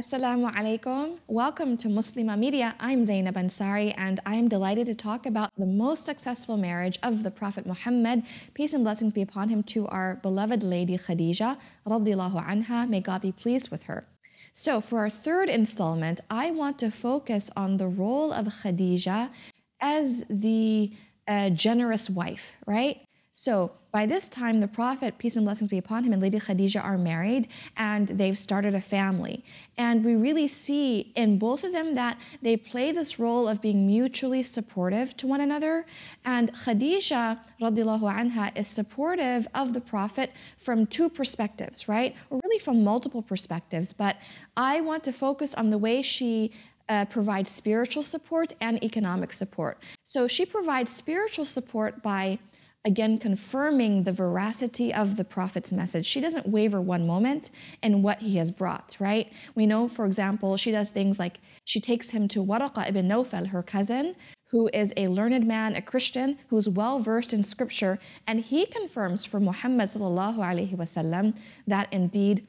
Assalamu alaikum. Welcome to Muslima Media. I'm Zainab Ansari and I am delighted to talk about the most successful marriage of the Prophet Muhammad, peace and blessings be upon him, to our beloved lady Khadija, radiallahu anha. May God be pleased with her. So, for our third installment, I want to focus on the role of Khadija as the uh, generous wife, right? So by this time, the Prophet, peace and blessings be upon him, and Lady Khadija are married and they've started a family. And we really see in both of them that they play this role of being mutually supportive to one another. And Khadija radiallahu anha, is supportive of the Prophet from two perspectives, right? Or really from multiple perspectives. But I want to focus on the way she uh, provides spiritual support and economic support. So she provides spiritual support by again confirming the veracity of the prophet's message. She doesn't waver one moment in what he has brought, right? We know, for example, she does things like she takes him to Waraqa ibn Nawfal, her cousin, who is a learned man, a Christian, who's well versed in scripture, and he confirms for Muhammad that indeed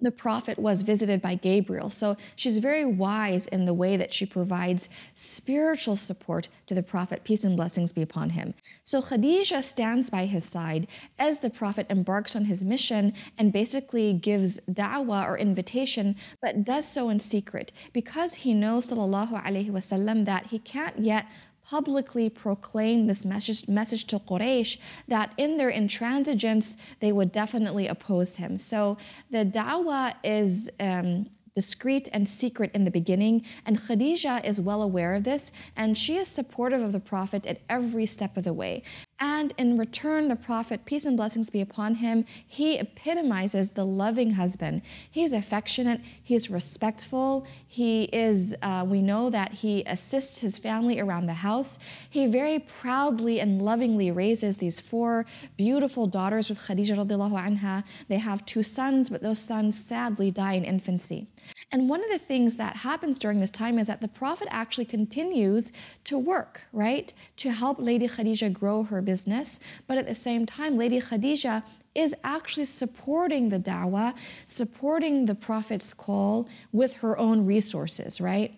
the prophet was visited by Gabriel. So she's very wise in the way that she provides spiritual support to the prophet. Peace and blessings be upon him. So Khadijah stands by his side as the prophet embarks on his mission and basically gives da'wah or invitation, but does so in secret because he knows sallallahu alaihi wasallam that he can't yet publicly proclaimed this message, message to Quraysh that in their intransigence, they would definitely oppose him. So the dawah is um, discreet and secret in the beginning, and Khadija is well aware of this, and she is supportive of the Prophet at every step of the way. And in return, the Prophet, peace and blessings be upon him, he epitomizes the loving husband. He's affectionate, he's respectful, he is, uh, we know that he assists his family around the house. He very proudly and lovingly raises these four beautiful daughters with Khadija radiallahu anha. They have two sons, but those sons sadly die in infancy. And one of the things that happens during this time is that the Prophet actually continues to work, right, to help Lady Khadija grow her business. But at the same time, Lady Khadija is actually supporting the dawah, supporting the Prophet's call with her own resources, right?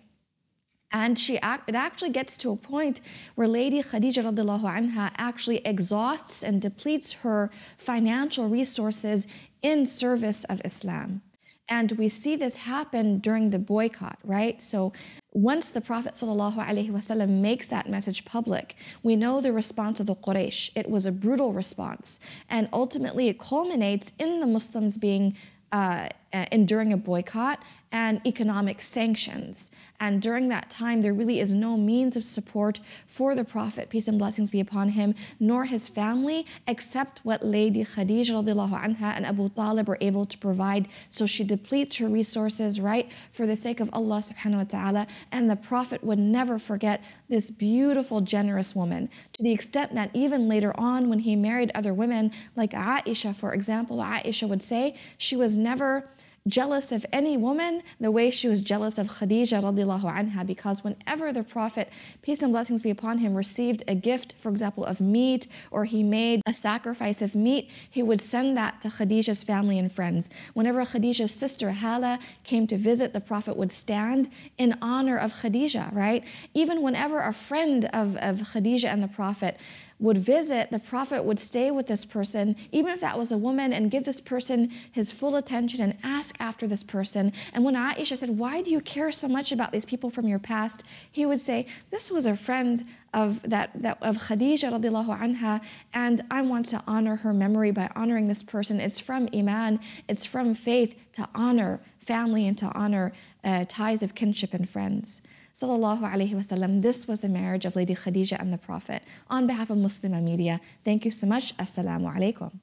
And she it actually gets to a point where Lady Khadija radiallahu anha actually exhausts and depletes her financial resources in service of Islam. And we see this happen during the boycott, right? So once the Prophet ﷺ makes that message public, we know the response of the Quraysh. It was a brutal response. And ultimately, it culminates in the Muslims being uh, uh enduring a boycott and economic sanctions. And during that time, there really is no means of support for the Prophet, peace and blessings be upon him, nor his family, except what Lady Khadija anha and Abu Talib were able to provide. So she depletes her resources, right, for the sake of Allah subhanahu wa ta'ala. And the Prophet would never forget this beautiful, generous woman, to the extent that even later on, when he married other women, like Aisha, for example, Aisha would say she was never jealous of any woman the way she was jealous of Khadija radiallahu anha because whenever the Prophet, peace and blessings be upon him, received a gift, for example, of meat or he made a sacrifice of meat, he would send that to Khadija's family and friends. Whenever Khadija's sister Hala came to visit, the Prophet would stand in honor of Khadija, right? Even whenever a friend of, of Khadija and the Prophet would visit, the prophet would stay with this person, even if that was a woman, and give this person his full attention and ask after this person. And when Aisha said, Why do you care so much about these people from your past? He would say, This was a friend of that, that of Khadija radiallahu anha, and I want to honor her memory by honoring this person. It's from Iman, it's from faith to honor family and to honor uh, ties of kinship and friends. Sallallahu alaihi wasallam. this was the marriage of Lady Khadija and the Prophet. On behalf of Muslima Media, thank you so much. Assalamu alaikum.